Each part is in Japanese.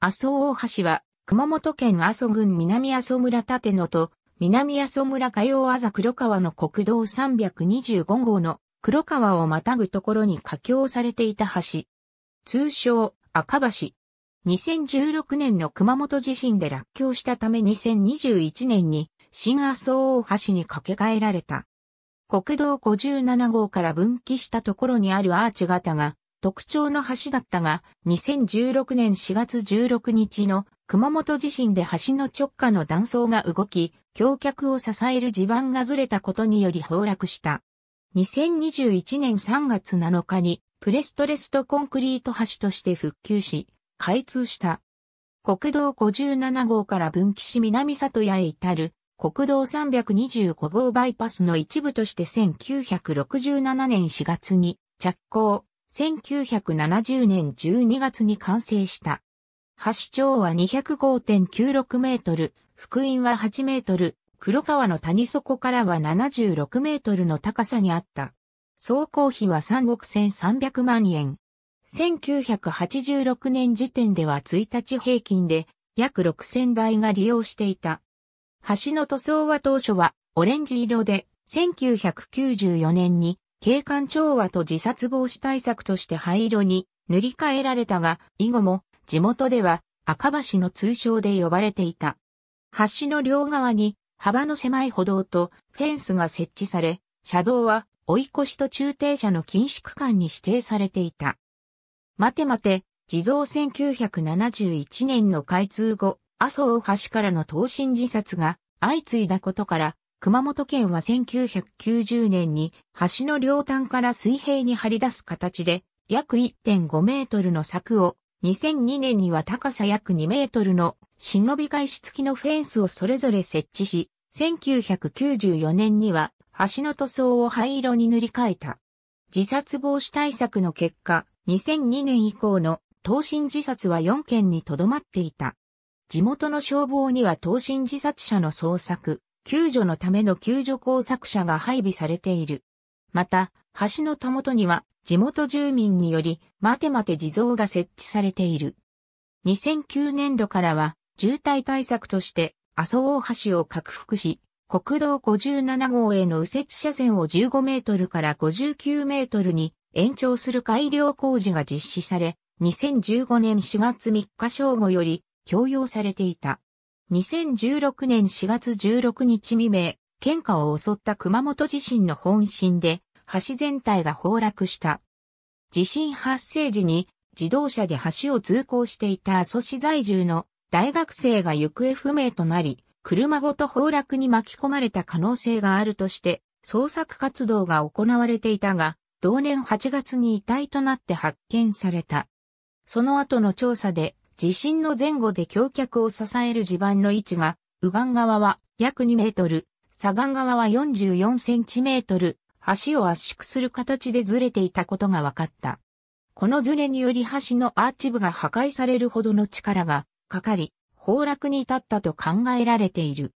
阿蘇大橋は、熊本県阿蘇郡南阿蘇村立野と、南阿蘇村下洋麻ざ黒川の国道325号の黒川をまたぐところに架橋されていた橋。通称、赤橋。2016年の熊本地震で落橋したため2021年に新阿蘇大橋に架け替えられた。国道57号から分岐したところにあるアーチ型が特徴の橋だったが、2016年4月16日の熊本地震で橋の直下の断層が動き、橋脚を支える地盤がずれたことにより崩落した。2021年3月7日にプレストレストコンクリート橋として復旧し、開通した。国道57号から分岐し南里屋へ至る国道325号バイパスの一部として1967年4月に着工、1970年12月に完成した。橋長は205.96メートル、福音は8メートル、黒川の谷底からは76メートルの高さにあった。総工費は3億1300万円。1986年時点では1日平均で約6000台が利用していた。橋の塗装は当初はオレンジ色で1994年に景観調和と自殺防止対策として灰色に塗り替えられたが、以後も地元では赤橋の通称で呼ばれていた。橋の両側に幅の狭い歩道とフェンスが設置され、車道は追い越しと駐停車の禁止区間に指定されていた。待て待て、地蔵1971年の開通後、麻生橋からの投身自殺が相次いだことから、熊本県は1990年に橋の両端から水平に張り出す形で約1.5メートルの柵を2002年には高さ約2メートルの忍び返し付きのフェンスをそれぞれ設置し、1994年には橋の塗装を灰色に塗り替えた。自殺防止対策の結果、2002年以降の等身自殺は4件にとどまっていた。地元の消防には等身自殺者の捜索、救助のための救助工作車が配備されている。また、橋のたもとには地元住民により、待て待て地蔵が設置されている。2009年度からは、渋滞対策として、麻生大橋を拡幅し、国道57号への右折車線を15メートルから59メートルに延長する改良工事が実施され、2015年4月3日正午より強要されていた。2016年4月16日未明、県下を襲った熊本地震の本震で、橋全体が崩落した。地震発生時に自動車で橋を通行していた阿蘇市在住の大学生が行方不明となり、車ごと崩落に巻き込まれた可能性があるとして、捜索活動が行われていたが、同年8月に遺体となって発見された。その後の調査で、地震の前後で橋脚を支える地盤の位置が、右岸側は約2メートル、左岸側は44センチメートル、橋を圧縮する形でずれていたことが分かった。このずれにより橋のアーチ部が破壊されるほどの力がかかり、崩落に至ったと考えられている。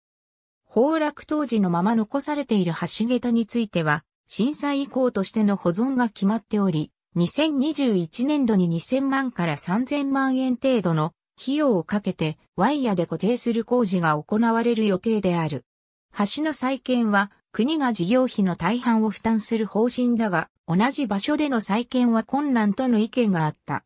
崩落当時のまま残されている橋桁については、震災以降としての保存が決まっており、2021年度に2000万から3000万円程度の費用をかけてワイヤで固定する工事が行われる予定である。橋の再建は国が事業費の大半を負担する方針だが、同じ場所での再建は困難との意見があった。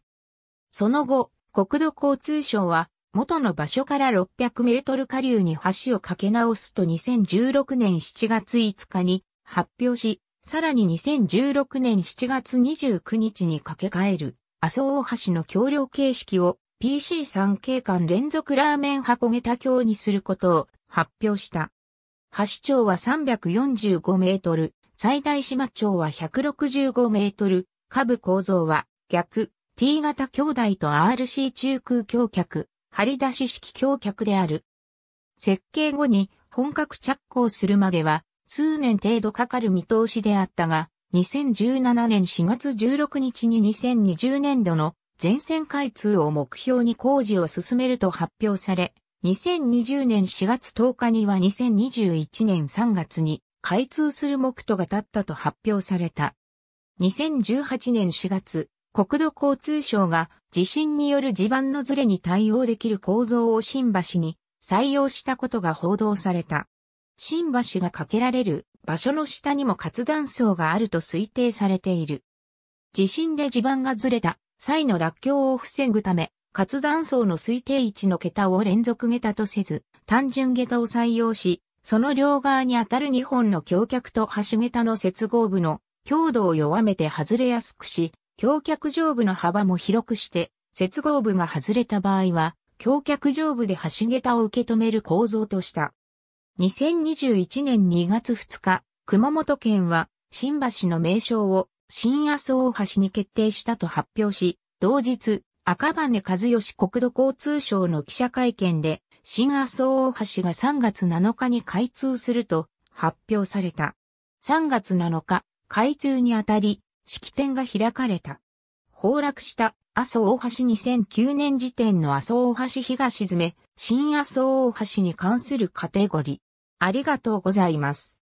その後、国土交通省は元の場所から600メートル下流に橋を架け直すと2016年7月5日に発表し、さらに2016年7月29日に掛け替える、麻生大橋の橋梁形式を PC3 景観連続ラーメン箱桁橋にすることを発表した。橋長は345メートル、最大島長は165メートル、下部構造は逆、T 型橋台と RC 中空橋脚、張り出し式橋脚である。設計後に本格着工するまでは数年程度かかる見通しであったが、2017年4月16日に2020年度の全線開通を目標に工事を進めると発表され、2020年4月10日には2021年3月に開通する目途が立ったと発表された。2018年4月、国土交通省が地震による地盤のずれに対応できる構造を新橋に採用したことが報道された。新橋が架けられる場所の下にも活断層があると推定されている。地震で地盤がずれた際の落橋を防ぐため、活断層の推定位置の桁を連続桁とせず、単純桁を採用し、その両側に当たる2本の橋脚と橋桁の接合部の強度を弱めて外れやすくし、橋脚上部の幅も広くして、接合部が外れた場合は、橋脚上部で橋桁を受け止める構造とした。2021年2月2日、熊本県は新橋の名称を新麻生大橋に決定したと発表し、同日、赤羽和義国土交通省の記者会見で、新麻生大橋が3月7日に開通すると発表された。3月7日、開通にあたり、式典が開かれた。崩落した麻生大橋2009年時点の麻生大橋東沈め、新麻生大橋に関するカテゴリー。ありがとうございます。